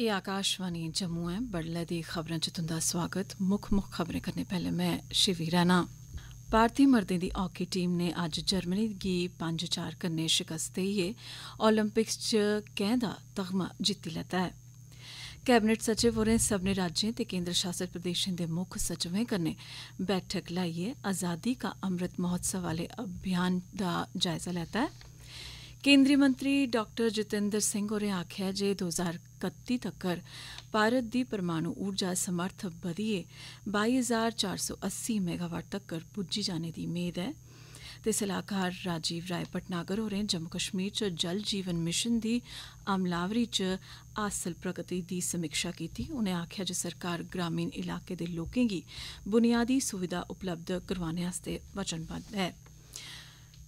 ਇਹ ਆਕਾਸ਼ਵਾਣੀ ਜੰਮੂ ਹੈ ਬੜਲੇ ਦੀ ਖਬਰਾਂ ਚ ਤੁੰਦਾ ਸਵਾਗਤ ਮੁੱਖ ਮੁੱਖ ਖਬਰੇ ਕਰਨੇ ਪਹਿਲੇ ਮੈਂ ਸ਼ਿਵੀ ਰਾਣਾ ਭਾਰਤੀ ਮਰਦੇ ਦੀ ਹਾਕੀ ਟੀਮ ਨੇ ਅੱਜ ਜਰਮਨੀ ਦੀ 5-4 ਕਨੇ ਸ਼ਿਕਸਤ ਦੇਈਏ 올림픽ਸ ਚ ਕਹਿੰਦਾ ਤਗਮਾ ਜਿੱਤੀ ਲੈਤਾ ਹੈ कैबिनेट सचिव होरें सब्भनें राज्यें ते केंद्र शासित प्रदेशें दे मुक्ख सचिवें कन्नै बैठक लाइयै आज़ादी का अमृत महोत्सव आह्ले अभियान दा जायजा लैता ऐ ਕੇਂਦਰੀ ਮੰਤਰੀ ਡਾਕਟਰ ਜਤਿੰਦਰ ਸਿੰਘ ਹੋਰੇ ਆਖਿਆ ਜੇ 2031 ਤੱਕ ਭਾਰਤ ਦੀ ਪਰਮਾਣੂ ਊਰਜਾ ਸਮਰਥ ਵਧੀਏ 22480 ਮੈਗਾਵਾਟ ਤੱਕ ਪੁੱਜੀ ਜਾਣੇ ਦੀ ਉਮੀਦ ਹੈ ਤੇ ਸਲਾਹਕਾਰ ਰਾਜੀਵ ਰਾਏ ਪਟਨਾਗਰ ਹੋਰੇ ਜੰਮੂ ਕਸ਼ਮੀਰ ਚ ਜਲ ਜੀਵਨ ਮਿਸ਼ਨ ਦੀ ਅਮਲਾਵਰੀ ਚ ਆਸਲ ਪ੍ਰਗਤੀ ਦੀ ਸਮੀਖਿਆ ਕੀਤੀ ਉਹਨੇ ਆਖਿਆ ਜੇ ਸਰਕਾਰ ਗ੍ਰਾਮੀਣ ਇਲਾਕੇ ਦੇ ਲੋਕਾਂ ਦੀ ਬੁਨਿਆਦੀ ਸੁਵਿਧਾ ਉਪਲਬਧ ਕਰਵਾਉਣ ਵਾਸਤੇ ਵਚਨਬੱਧ ਹੈ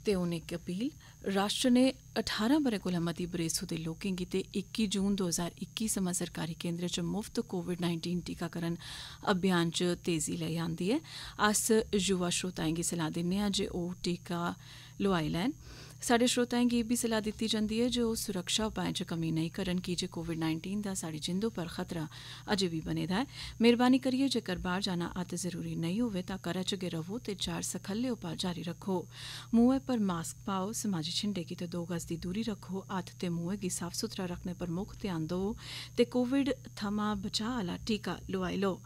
ਤੇ ਉਹਨੇ ਇੱਕ ਅਪੀਲ ਰਾਸ਼ਟਰ ਨੇ 18 ਬਰੇ ਕੋਲ ਬਰੇਸੂ ਦੇ ਲੋਕਾਂ ਕੀ ਤੇ 21 ਜੂਨ 2021 ਸਮਾ ਸਰਕਾਰੀ ਕੇਂਦਰ ਚ ਮੁਫਤ ਕੋਵਿਡ-19 ਟੀਕਾਕਰਨ ਅਭਿਆਨ ਚ ਤੇਜ਼ੀ ਲੈ ਆਂਦੀ ਹੈ ਅਸ ਯੁਵਾ ਸ਼ੋਤਾਂ ਕੀ ਸਲਾਹ ਦਿੰਨੇ ਆ ਜੇ ਉਹ ਟੀਕਾ ਲੁਆਈ ਲੈਣ ਸਾਡੇ ਸ਼ਰੋਤਾਂ ਨੂੰ ਇਹ ਵੀ ਸਲਾਹ ਦਿੱਤੀ ਜਾਂਦੀ ਹੈ ਜੋ ਸੁਰੱਖਿਆ ਉਪਾਅ ਚ ਕਮੀ ਨਹੀਂ ਕਰਨ ਕਿ ਜੇ ਕੋਵਿਡ-19 ਦਾ ਸਾਡੀ ਜਿੰਦੋ ਪਰ ਖਤਰਾ ਅਜੇ ਵੀ ਬਣੇਦਾ ਹੈ ਮਿਹਰਬਾਨੀ ਕਰਿਓ ਜੇ ਕਰਬਾਰ ਜਾਣਾ ਆਤ ਜ਼ਰੂਰੀ ਨਹੀਂ ਹੋਵੇ ਤਾਂ ਘਰਾਂ ਚ ਰਹੋ ਤੇ ਚਾਰ ਸਖੱਲੇ ਉਪਾਅ ਜਾਰੀ ਰੱਖੋ ਮੂੰਹ ਪਰ ਮਾਸਕ ਪਾਓ ਸਮਾਜਿਕ ਛਿੰਡੇ ਕੀ ਤੋਂ 2 ਗਜ਼ ਦੀ ਦੂਰੀ ਰੱਖੋ ਹੱਥ ਤੇ ਮੂੰਹ 'ਤੇ ਸਾਫ਼ ਸੁਥਰਾ ਰੱਖਣੇ ਪਰ ਮੁੱਖ ਧਿਆਨ ਦਿਓ ਤੇ ਕੋਵਿਡ ਥਮਾ ਬਚਾਅ ਵਾਲਾ ਟੀਕਾ ਲਵਾਈ ਲਓ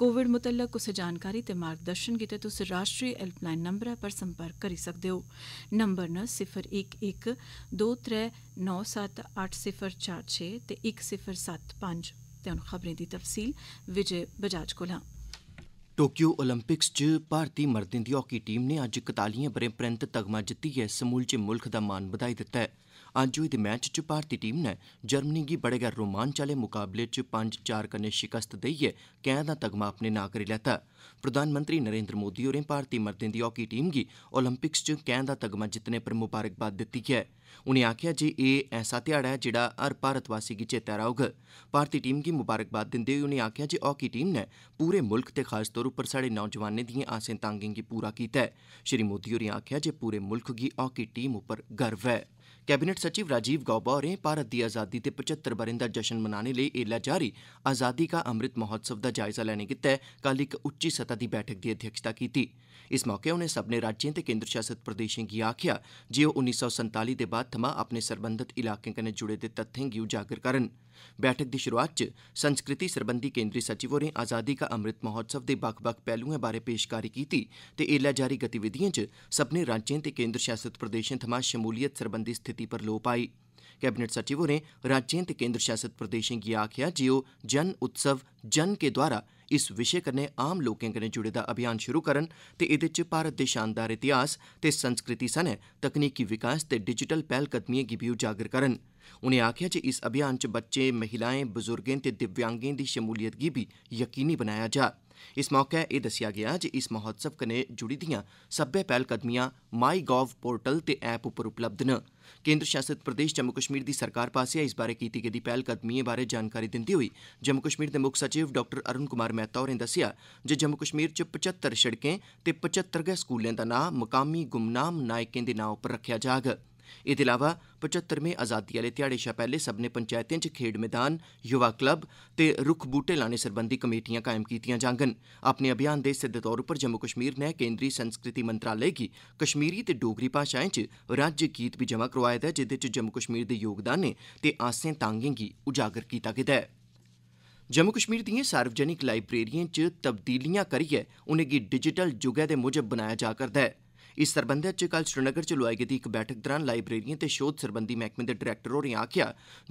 ਕੋਵਿਡ ਮੁਤਲਕ ਕੁਝ ਜਾਣਕਾਰੀ ਤੇ ਮਾਰਗਦਰਸ਼ਨ ਕੀਤੇ ਤੁਸੀਂ ਰਾਸ਼ਟਰੀ ਹੈਲਪਲਾਈਨ ਨੰਬਰ ਪਰ ਸੰਪਰਕ ਕਰ ਸਕਦੇ ਹੋ ਨੰਬਰ ਨ 011 23978046 ਤੇ 1075 ਤੇ ਹੁਣ ਖਬਰਾਂ ਦੀ ਤਫਸੀਲ ਵਿਜੇ ਬਜਾਜ ਕੋਲਾਂ ਟੋਕੀਓ 올림픽ਸ 'ਚ ਭਾਰਤੀ ਮਰਦਾਂ ਦੀ ਹਾਕੀ ਟੀਮ ਨੇ ਅੱਜ 41 ਬਰੇ ਪ੍ਰੰਤ ਤਗਮਾ ਜਿੱਤੀ ਹੈ ਸਮੂਲਚੇ ਮੁਲਕ ਦਾ ਮਾਣ ਵਧਾਈ ਦਿੱਤਾ ਹੈ अज्ज होए दे मैच च भारती टीम नै जर्मनी गी बड़े गै रोमांच आह्ले मुकाबले च पंज चार कन्नै शिकस्त देइयै कैं दा तगमा अपने नां करी लैता प्रधानमंत्री नरेन्द्र मोदी होरें भारती मर्दें दी हाकी टीम गी ओलंपिक्स च कैं दा तगमा जित्तने पर मुबारकबाद दित्ती ऐ उनें आखेआ जे एह् ऐसा ध्याड़ा ऐ जेहड़ा हर भारतवासी गी चेत्ता रौह्ग भारती टीम गी मुबारकबाद दिंदे होई उनें आखेआ जे हाकी टीम नै पूरे मुल्ख ते खासतौर उप्पर साढ़े नौजवानें दिएं आसें तांगें गी पूरा कीता ऐ श्री मोदी होरें आखेआ जे पूरे मुल्ख गी हाकी टीम उप्पर गर्व ऐ कैबिनेट सचिव राजीव गौबा होरें भारत दी आजादी दे 75 ब'रें दा जश्न मनाने लेई ऐल्लै जारी 'आजादी का अमृत महोत्सव' दा जायजा लैने गितै कल इक उच्ची सतह दी बैठक दी अध्यक्षता कीती इस मौके उनें सब्मनें राज्यें ते केन्द्र शासित प्रदेशें गी आखेआ जे ओह् उन्नी सौ दे बाद थमां अपने सरबंधत इलाकें कन्नै जुड़े दे तत्थें गी उजागर करन बैठक दी शुरुआत च संस्कृति सरबंधी केन्द्री सचिव होरें 'आजादी का अमृत महोत्सव' दे बक्ख बक्ख पैह्लुएं बारै पेशकारी कीती ते ऐल्लै जारी गतिविधिएं च सब्मनें राज्यें ते केन्द्र शासित प्रदेशें थमां शमूलियत सरबंधी स्थिति स्थिति पर लोऽ पाई कैबिनेट सचिव होरें राज्यें ते केन्द्र शासित प्रदेशें गी आखेआ जे ओह् जन उत्सव जन के द्वारा इस विशे कन्नै आम लोकें कन्नै जुड़े दा अभियान शुरु करन ते एह्दे च भारत दे शानदार इतिहास ते संस्कृति सने तकनीकी विकास ते डिजिटल पैह्लकदमिएं गी बी उजागर करन उनें आखेआ जे इस अभियान च बच्चे महिलाएं बुजुर्गें ते दिव्यांगें दी शमूलियत गी बी यकीनी बनाया जा इस मौके एह् दस्सेआ गेआ जे इस महोत्सव कन्नै जुड़ी दिआं सब्बै पैह्लकदमियां माई गोव पोर्टल ते ऐप उप्पर उपलब्ध न केन्द्र शासित प्रदेश जम्मू कश्मीर दी सरकार पास्सेआ इस बारै कीती गेदी पैह्लकदमिएं बारै जानकारी दिंदे होई जम्मू कश्मीर दे मुक्ख सचिव डाक्टर अरूण कुमार मेहता होरें दस्सेआ जे जम्मू कश्मीर च पचत्तर सिड़कें ते पचत्तर गै स्कूलें दा नां मकामी गुमनाम नायकें दे नां उप्पर रक्खेआ जाग एह्दे अलावा पचत्तरमें आजादी आह्ले ध्याड़े शा पैह्ले सब्मनें पंचैतें च खेड्ढ मैदान युवा क्लब ते रूक्ख बूहटे लाने सरबंधी कमेटियां कायम कीतीआं जाङन अपने अभियान दे हिस्से दे तौर उप्पर जम्मू कश्मीर नै केन्द्री संस्कृति मंत्रालय गी कश्मीरी ते डोगरी भाषाएं च राज्य गीत बी जमा करोआए दा ऐ जेह्दे च जम्मू कश्मीर दे योगदानें ते आसें तांगें गी उजागर कीता गेदा ऐ जम्मू कश्मीर दिएं सार्वजनिक लाईब्रेरिएं च तब्दीलियां करियै उनेंगी डिजिटल जुगै दे मुजब बनाया जा करदा ऐ इस सरबंधै च कल श्रीनगर च लोआई गेदी इक बैठक दौरान लाईब्रेरिएं ते शोध सरबंधी मैह्कमे दे डरैक्टर होरें आखेआ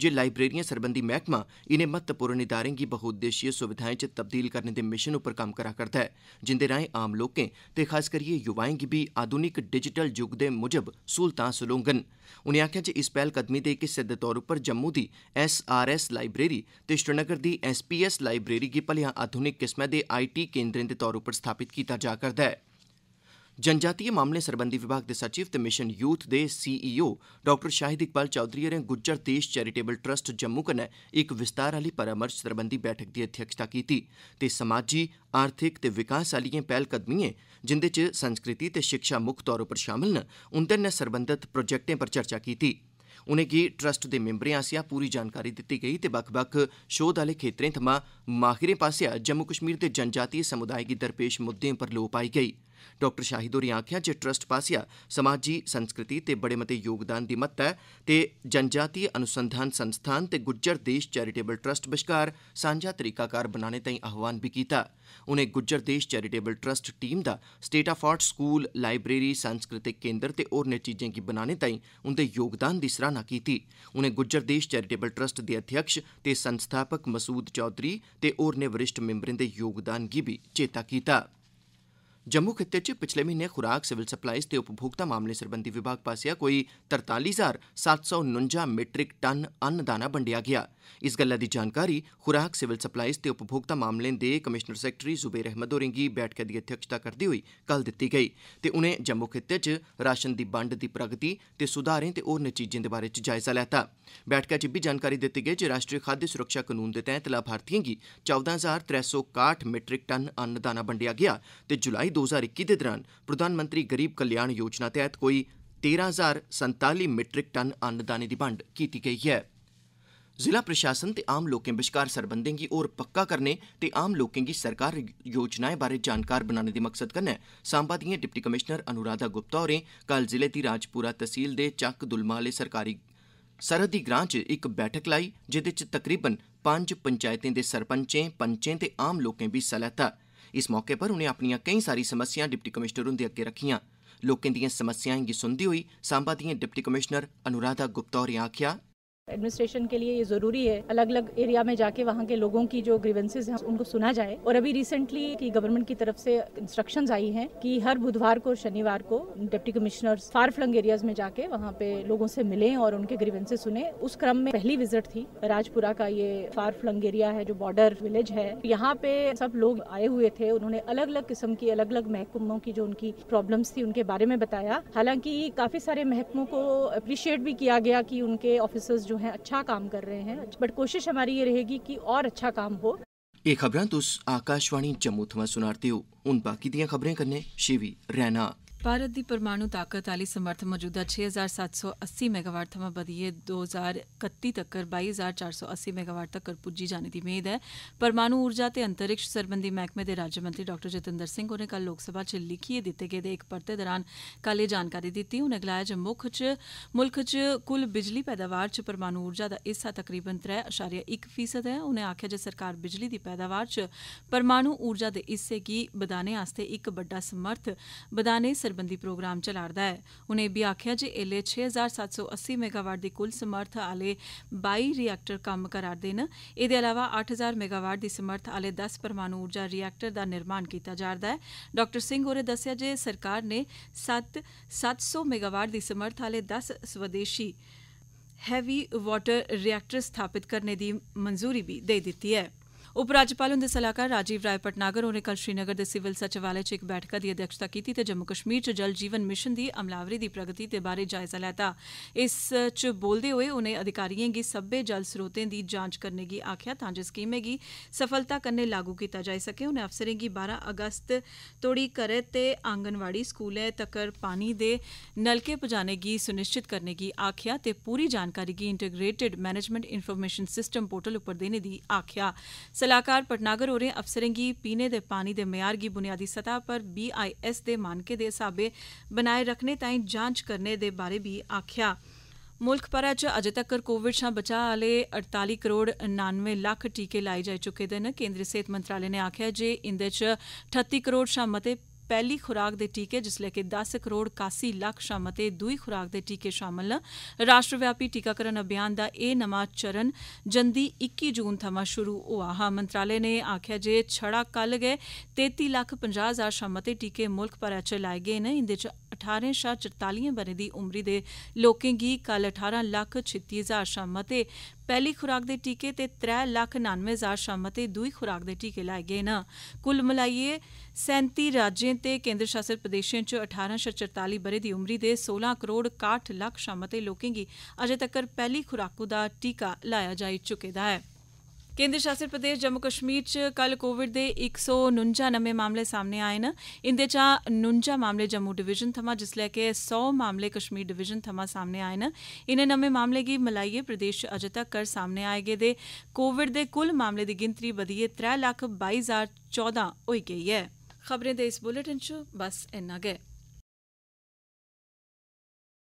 जे लाईब्रेरिएं सरबंधी मैह्कमा इनें महत्वपूर्ण इदारें गी बहुउद्देशीय सुविधाएं च तब्दील करने दे मिशन उप्पर कम्म करा करदा ऐ जिंदे राएं आम लोकें ते खास करियै युवाएं गी बी आधुनिक डिजिटल युग दे मुजब स्हूलतां सलोंगन होङन उनें आखेआ जे इस पैह्लकदमी दे इक हिस्से दे तौर उप्पर जम्मू दी एसआरएस लाइब्रेरी ते श्रीनगर दी एसपीएस लाइब्रेरी गी भलेआं आधुनिक किस्मै दे आईटी केन्द्रें दे तौर उप्पर स्थापित कीता जा करदा ऐ ਜਨਜਾਤੀ ਮਾਮਲੇ ਸਰਬੰਧੀ ਵਿਭਾਗ ਦੇ ਸਚਿਵ ਤੇ ਮਿਸ਼ਨ ਯੂਥ ਦੇ ਸੀਈਓ ਡਾਕਟਰ ਸ਼ਾਹਿਦ ਇਕਬਾਲ ਚੌਧਰੀ ਨੇ ਗੁੱਜਰ ਦੇਸ਼ ਚੈਰੀਟੇਬਲ ਟਰਸਟ ਜੰਮੂ ਕਨ ਇੱਕ ਵਿਸਤਾਰ ਵਾਲੀ ਪਰਾਮਰਸ਼ ਸਰਬੰਧੀ ਬੈਠਕ ਦੀ ਅਧਿਕਸ਼ਤਾ ਕੀਤੀ ਤੇ ਸਮਾਜੀ ਆਰਥਿਕ ਤੇ ਵਿਕਾਸ ਵਾਲੀਆਂ ਪਹਿਲ ਕਦਮੀਆਂ ਜਿੰਦੇ ਚ ਸੰਸਕ੍ਰਿਤੀ ਤੇ ਸਿੱਖਿਆ ਮੁੱਖ ਤੌਰ ਉਪਰ ਸ਼ਾਮਲ ਨੇ ਉਹਨਾਂ ਨੇ ਸਰਬੰਧਤ ਪ੍ਰੋਜੈਕਟਾਂ ਪਰ ਚਰਚਾ ਕੀਤੀ ਉਨੇ ਕੀ ਟਰਸਟ ਦੇ ਮੈਂਬਰਾਂ ਆਸਿਆ ਪੂਰੀ ਜਾਣਕਾਰੀ ਦਿੱਤੀ ਗਈ ਤੇ ਬਕ-ਬਕ ਸ਼ੋਧ ਵਾਲੇ ਖੇਤਰਾਂ ਥਮਾ ਮਾਹਿਰਾਂ ਪਾਸਿਆ ਜੰਮੂ ਕਸ਼ਮੀਰ ਦੇ ਜਨਜਾਤੀ ਸਮੁਦਾਇ ਦੀ ਦਰਪੇਸ਼ ਮੁੱਦਿਆਂ ਪਰ ਲੋਪਾਈ ਗਈ ਡਾਕਟਰ ਸ਼ਾਹਿਦ ਹੋਰੀ ਆਖਿਆ ਜੇ ਟਰਸਟ ਪਾਸਿਆ ਸਮਾਜੀ ਸੰਸਕ੍ਰਿਤੀ ਤੇ ਬੜੇ ਮਤੇ ਯੋਗਦਾਨ ਦੀ ਮੱਤ ਹੈ ਤੇ ਜਨਜਾਤੀ ਅਨੁਸੰਧਾਨ ਸੰਸਥਾਨ ਤੇ ਗੁੱਜਰ ਦੇਸ਼ ਚੈਰੀਟੇਬਲ ਟਰਸਟ ਬਿਸ਼ਕਾਰ ਸਾਂਝਾ ਤਰੀਕਾਕਾਰ ਬਣਾਉਣੇ ਤਈ ਆਹਵਾਨ ਵੀ ਕੀਤਾ ਉਹਨੇ Gujjar Desh charitable trust team ਦਾ state of art school library ਸੰਸਕ੍ਰਿਤਿਕ ਕੇਂਦਰ ਤੇ ਹੋਰ ਚੀਜ਼ਾਂ ਕੀ ਬਣਾਉਣੇ ਤਾਈਂ ਉਹਦੇ ਯੋਗਦਾਨ ਦੀ ਸਰਾਹਨਾ ਕੀਤੀ ਉਹਨੇ ਗੁੱਜਰ ਦੇਸ਼ ਚੈਰੀਟੇਬਲ ਟਰਸਟ ਦੇ ਅਧਿਅਕਸ਼ ਤੇ ਸੰਸਥਾਪਕ ਮਸੂਦ ਚੌਧਰੀ ਤੇ ਹੋਰ ਨੇ ਵਰਿਸ਼ਟ ਮੈਂਬਰਾਂ ਦੇ ਯੋਗਦਾਨ ਕੀ ਵੀ ਚੇਤਾ ਕੀਤਾ जम्मू खित्ते च पिछले म्हीने खुराक सिविल सप्लाईज ते उपभोक्ता मामले सरबंधी विभाग पासेया कोई तरताली मीट्रिक टन अन्न दाना बंडेआ गेआ इस गल्ला दी जानकारी खुराक सिविल सप्लाईज ते उपभोक्ता मामलें दे कमिशनर सैक्रेटरी जुबेर अहमद होरें गी बैठका दी अध्यक्षता करदे होई कल दित्ती गेई ते उनें जम्मू खित्ते च राशन दी बंड दी प्रगति ते सुधारें ते होरनें चीजें दे बारै च जायजा लैता बैठका च इब्बी जानकारी दित्ती गेई जे राष्ट्रीय खाद्य सुरक्षा कानून दे तैह्त लाभार्थिएं गी चौदां हजार मीट्रिक टन अन्न दाना बंडेआ गेआ ते जुलाई 2021 ਦੇ ਦੌਰਾਨ ਪ੍ਰਧਾਨ ਮੰਤਰੀ ਗਰੀਬ ਕਲਿਆਣ ਯੋਜਨਾ ਤਹਿਤ ਕੋਈ 13047 ਮੀਟ੍ਰਿਕ ਟਨ ਅੰਨਦਾਨੀ ਦੀ ਵੰਡ ਕੀਤੀ ਗਈ ਹੈ ਜ਼ਿਲ੍ਹਾ ਪ੍ਰਸ਼ਾਸਨ ਤੇ ਆਮ ਲੋਕਾਂ ਵਿਚਕਾਰ ਸਰਬੰਧਾਂ ਦੀ ਹੋਰ ਪੱਕਾ ਕਰਨੇ ਤੇ ਆਮ ਲੋਕਾਂ ਦੀ ਸਰਕਾਰ ਯੋਜਨਾਵਾਂ ਬਾਰੇ ਜਾਣਕਾਰ ਬਣਾਉਣ ਦੇ ਮਕਸਦ ਕੰਨ ਹੈ ਸਾਂਬਾ ਡਿਪਟੀ ਕਮਿਸ਼ਨਰ ਅਨੁਰਾਧਾ ਗੁਪਤਾ ਹੋਰੇ ਕੱਲ ਜ਼ਿਲ੍ਹੇ ਦੀ ਰਾਜਪੁਰਾ ਤਹਿਸੀਲ ਦੇ ਚੱਕ ਦੁਲਮਾਲੇ ਸਰਕਾਰੀ ਸਰਦੀ ਗ੍ਰਾਂਚ ਇੱਕ ਬੈਠਕ ਲਾਈ ਜਿਦੇ 'ਚ ਤਕਰੀਬਨ ਪੰਜ ਪੰਚਾਇਤਾਂ ਦੇ ਸਰਪੰਚਾਂ ਪੰਚਾਂ ਤੇ ਆਮ ਲੋਕਾਂ ਵੀ ਸਲਾਹਤਾ इस मौके पर उनें अपनियां केई सारी समस्यां डिप्टी कमिशनर हुंदे अग्गे रक्खिआं लोकें दिएं समस्याएं गी सुनदे होई सांबा दिआं डिप्टी कमिशनर अनुराधा गुप्ता होरें आखेआ जे एडमिनिस्ट्रेशन के लिए ये ज़रूरी है अलग अलग एरिया में जाके वहाँ के लोगों की जो ग्रीवेंसेज हैं उनको सुना जाए और अभी रिसेंटली की गवर्नमेंट की तरफ से इंस्ट्रक्शन आई हैं कि हर बुधवार को शनिवार को deputy commissioner far flung areas में जाके वहाँ पे लोगों से मिले और उनके ग्रीवेंसेज सुने उस क्रम में पहली विजिट थी राजपुरा का ये फार फ्लंग एरिया है जो बॉर्डर विलेज है यहाँ पे सब लोग आए हुए थे उन्होंने अलग अलग किस्म की अलग अलग महकुमों की जो उनकी प्रॉब्लम्स थी उनके बारे में बताया हालांकि काफी सारे महकमों को अप्रिशिएट भी किया गया कि उनके ऑफिसर्स जो है अच्छा काम कर रहे हैं बट कोशिश हमारी ये रहेगी कि और अच्छा काम हो ਇਹ ਖਬਰਾਂ ਤੁਸੀਂ ਆਕਾਸ਼ਵਾਣੀ ਜੰਮੂ ਤੋਂ ਸੁਣਾਰਦੇ ਹੋ ਹੁਣ ਬਾਕੀ ਦੀਆਂ ਖਬਰਾਂ ਕਰਨੇ ਸ਼ਿਵੀ ਰੈਨਾ ਭਾਰਤ ਦੀ ਪਰਮਾਣੂ ਤਾਕਤ ਵਾਲੀ ਸਮਰਥ ਮੌਜੂਦਾ 6780 ਮੈਗਾਵਾਟ ਤੋਂ ਵਧੀਏ 2031 ਤੱਕ 22480 ਮੈਗਾਵਾਟ ਤੱਕ ਪੁੱਜੀ ਜਾਣ ਦੀ ਉਮੀਦ ਹੈ ਪਰਮਾਣੂ ਊਰਜਾ ਤੇ ਅੰਤਰਿਕਸ਼ ਸਰਬੰਧੀ ਮਹਿਕਮੇ ਦੇ ਰਾਜ ਮੰਤਰੀ ਡਾਕਟਰ ਜਤਿੰਦਰ ਸਿੰਘ ਉਹਨੇ ਕੱਲ ਲੋਕ ਸਭਾ 'ਚ ਲਿਖੀਏ ਦਿੱਤੇ ਗਏ ਦੇ ਇੱਕ ਪਰਤੇ ਦੌਰਾਨ ਕੱਲ ਇਹ ਜਾਣਕਾਰੀ ਦਿੱਤੀ ਉਹਨੇ ਗਲਾਇਆ ਜ ਮੁੱਖ 'ਚ ਮੁਲਕ 'ਚ ਕੁੱਲ ਬਿਜਲੀ ਪੈਦਾਵਾਰ 'ਚ ਪਰਮਾਣੂ ਊਰਜਾ ਦਾ ਹਿੱਸਾ ਤਕਰੀਬਨ 3.1% ਹੈ ਉਹਨੇ ਆਖਿਆ ਜੇ ਸਰਕਾਰ ਬਿਜਲੀ ਦੀ ਪੈਦਾਵਾਰ 'ਚ ਪਰਮਾਣੂ ਊਰਜਾ ਦੇ ਹਿੱਸੇ ਕੀ ਵਧਾਣੇ ਵਾਸਤੇ ਇੱਕ ਵੱਡਾ ਸਮਰਥ ਵਧਾਣੇ ਸਰਬੰਧੀ ਪ੍ਰੋਗਰਾਮ ਚਲਾਰਦਾ ਹੈ ਉਹਨੇ ਵੀ ਆਖਿਆ ਜੇ ਇਲੇ 6780 ਮੈਗਾਵਾਟ ਦੀ ਕੁੱਲ ਸਮਰਥ ਵਾਲੇ 22 ਰਿਐਕਟਰ ਕੰਮ ਕਰਾਰਦੇ ਨੇ ਇਹਦੇ ਇਲਾਵਾ 8000 ਮੈਗਾਵਾਟ ਦੀ ਸਮਰਥ ਵਾਲੇ 10 ਪਰਮਾਣੂ ਊਰਜਾ ਰਿਐਕਟਰ ਦਾ ਨਿਰਮਾਣ ਕੀਤਾ ਜਾਰਦਾ ਹੈ ਡਾਕਟਰ ਸਿੰਘ ਹੋਰੇ ਦੱਸਿਆ ਜੇ ਸਰਕਾਰ ਨੇ 7 700 ਮੈਗਾਵਾਟ ਦੀ ਸਮਰਥ ਵਾਲੇ 10 ਸਵਦੇਸ਼ੀ ਹੈਵੀ ਵਾਟਰ ਰਿਐਕਟਰ ਸਥਾਪਿਤ ਕਰਨ ਦੀ ਮਨਜ਼ੂਰੀ ਵੀ ਦੇ ਦਿੱਤੀ ਹੈ ਉਪ ਰਾਜਪਾਲ ਹੁੰਦੇ ਸਲਾਹਕਾਰ ਰਾਜੀਵ ਰਾਏ ਪਟਨਾਗਰ ਹੋਰੇ ਕਲ ਸ਼੍ਰੀਨਗਰ ਦੇ ਸਿਵਲ ਸਚਿਵਾਲੇ ਚ ਇੱਕ ਬੈਠਕਾ ਦੀ ਅਧਿਕਸ਼ਤਾ ਕੀਤੀ ਤੇ ਜੰਮੂ ਕਸ਼ਮੀਰ ਚ ਜਲ ਜੀਵਨ ਮਿਸ਼ਨ ਦੀ ਅਮਲਾਵਰੀ ਦੀ ਪ੍ਰਗਤੀ ਤੇ ਬਾਰੇ ਜਾਇਜ਼ਾ ਲੈਤਾ ਇਸ ਚ ਬੋਲਦੇ ਹੋਏ ਉਹਨੇ ਅਧਿਕਾਰੀਆਂ ਗੀ ਸਭੇ ਜਲ ਸਰੋਤਾਂ ਦੀ ਜਾਂਚ ਕਰਨ ਦੀ ਆਖਿਆ ਤਾਂ ਜਿਸ ਕੀਮੇ ਗੀ ਸਫਲਤਾ ਕਰਨੇ ਲਾਗੂ ਕੀਤਾ ਜਾ ਸਕੇ ਉਹਨੇ ਅਫਸਰਾਂ ਗੀ 12 ਅਗਸਤ ਤੋੜੀ ਕਰੇ ਤੇ ਆਂਗਨਵਾੜੀ ਸਕੂਲ ਸਕੂਲੇ ਤੱਕਰ ਪਾਣੀ ਦੇ ਨਲਕੇ ਪਹੁੰਚਾਣੇ ਗੀ ਸੁਨਿਸ਼ਚਿਤ ਕਰਨ ਦੀ ਆਖਿਆ ਤੇ ਪੂਰੀ ਜਾਣਕਾਰੀ ਗੀ integrated management information system portal ਉੱਪਰ ਦੇਣੇ ਦੀ ਆਖਿਆ सलाहकार पटनागर होरें अफसरें गी पीने दे पानी दे म्यार गी बुनियादी सतह पर बीआईएस दे मानकें दे स्हाबे बनाए रक्खने ताईं जांच करने दे बारै बी आखेआ मुल्ख भरै च अजें तक्कर कोविड शा बचाऽ आह्ले अड़ताली करोड़ नानुए लक्ख टीके लाए जाई चुके दे न केंद्री सेहत मंत्रालय नै आखेआ जे इंदे च ठत्ती करोड़ शा मते ਪਹਿਲੀ ਖੁਰਾਕ ਦੇ ਟੀਕੇ ਜਿਸ ਲਈ ਕਿ 10 ਕਰੋੜ 81 ਲੱਖ ਸ਼ਾਮਤੇ ਦੂਈ ਖੁਰਾਕ ਦੇ ਟੀਕੇ ਸ਼ਾਮਲ ਹਨ ਰਾਸ਼ਟਰਵਿਆਪੀ ਟੀਕਾਕਰਨ ਅਭਿਆਨ ਦਾ ਇਹ ਨਵਾਂ ਚਰਨ ਜੰਦੀ 21 ਜੂਨ ਥਮਾ ਸ਼ੁਰੂ ਹੋਆ ਹਾ ਮੰਤਰਾਲੇ ਨੇ ਆਖਿਆ ਜੇ ਛੜਾ ਕੱਲ ਗਏ 33 ਲੱਖ 50 ਹਜ਼ਾਰ ਸ਼ਾਮਤੇ ਟੀਕੇ ਮੁਲਕ ਪਰ ਚ ਲਾਏ ਗਏ ਨੇ ਇੰਦੇ ਚ 18 ਸ਼ਾ 44 ਬਰੇ ਦੀ ਉਮਰੀ ਦੇ ਲੋਕਾਂ ਗੀ ਕੱਲ 18 ਲੱਖ 36 ਹਜ਼ਾਰ ਸ਼ਾਮਤੇ ਪਹਿਲੀ ਖੁਰਾਕ ਦੇ ਟੀਕੇ ਤੇ ਲੱਖ 399000 ਸ਼ਾਮਤ ਤੇ ਦੂਈ ਖੁਰਾਕ ਦੇ ਟੀਕੇ ਲਾਏ ਗਏ ਨਾ ਕੁੱਲ ਮਿਲਾਈਏ 37 ਰਾਜਾਂ ਤੇ ਕੇਂਦਰ ਸ਼ਾਸਿਤ ਪ੍ਰਦੇਸ਼ਾਂ ਚ 1844 ਬਰੇ ਦੀ ਉਮਰੀ ਦੇ 16 ਕਰੋੜ 61 ਲੱਖ ਸ਼ਾਮਤ ਤੇ ਲੋਕਾਂ ਦੀ ਅਜੇ ਤੱਕ ਪਹਿਲੀ ਖੁਰਾਕ ਦਾ ਟੀਕਾ ਲਾਇਆ ਜਾ ਚੁੱਕੇ ਦਾ ਹੈ ਕੇਂਦਰ ਸ਼ਾਸਿਤ ਪ੍ਰਦੇਸ਼ ਜੰਮੂ ਕਸ਼ਮੀਰ 'ਚ ਕੱਲ ਕੋਵਿਡ ਦੇ 149 ਨਵੇਂ ਮਾਮਲੇ ਸਾਹਮਣੇ ਆਏ ਨੇ ਇੰਦੇ 'ਚ 49 ਮਾਮਲੇ ਜੰਮੂ ਡਿਵੀਜ਼ਨ ਥਮਾ ਜਿਸ ਲੈ ਕੇ 100 ਮਾਮਲੇ ਕਸ਼ਮੀਰ ਡਿਵੀਜ਼ਨ ਥਮਾ ਸਾਹਮਣੇ ਆਏ ਨੇ ਇਨੇ ਨਵੇਂ ਮਾਮਲੇ ਕੀ ਮਲਾਈਏ ਪ੍ਰਦੇਸ਼ 'ਚ ਅਜੇ ਤੱਕ ਕਰ ਸਾਹਮਣੇ ਆਏ ਗਏ ਦੇ ਕੋਵਿਡ ਦੇ ਕੁੱਲ ਮਾਮਲੇ ਦੀ ਗਿਣਤੀ ਵਧੀਏ 3 ਲੱਖ 22014 ਹੋਈ ਗਈ ਹੈ ਖਬਰੇ ਦੇ ਇਸ ਬੁਲੇਟਿਨ 'ਚ ਬਸ ਇੰਨਾ ਗਏ